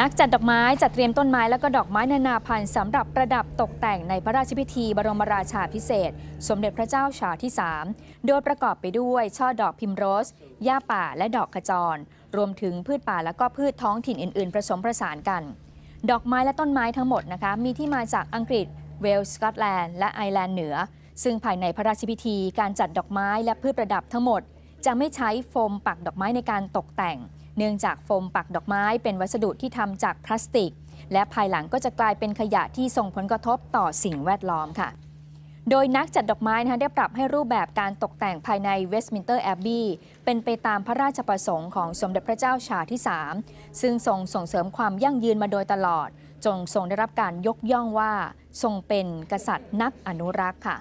นักจัดดอกไม้จัดเตรียมต้นไม้และก็ดอกไม้นานาพันธุ์สำหรับประดับตกแต่งในพระราชพิธี บรมราชาพิเศษ สมเด็จพระเจ้าชาที่ 3 โดยประกอบไปด้วย ช่อดอกพิมโรสหญ้าป่าและดอกขจร รวมถึงพืชป่าและก็พืชท้องถิ่นอื่นๆผสมผสานกัน ดอกไม้และต้นไม้ทั้งหมดนะคะมีที่มาจากอังกฤษเวลส์สกอตแลนด์และไอร์แลนด์เหนือ ซึ่งภายในพระราชพิธี การจัดดอกไม้ และพืชประดับทั้งหมดจะไม่ใช้โฟมปักดอกไม้ในการตกแต่ง เนื่องจากโฟมปักดอกไม้เป็นวัสดุที่ทำจากพลาสติก และภายหลังก็จะกลายเป็นขยะที่ส่งผลกระทบต่อสิ่งแวดล้อมค่ะ โดยนักจัดดอกไม้นะคะได้ปรับให้รูปแบบการตกแต่งภายในเวสต์มินเตอร์แอบบีเป็นไปตามพระราชประสงค์ของสมเด็จพระเจ้าชาที่ 3 ซึ่งทรงส่งเสริมความยั่งยืนมาโดยตลอด จงทรงได้รับการยกย่องว่า ทรงเป็นกษัตริย์นักอนุรักษ์ค่ะ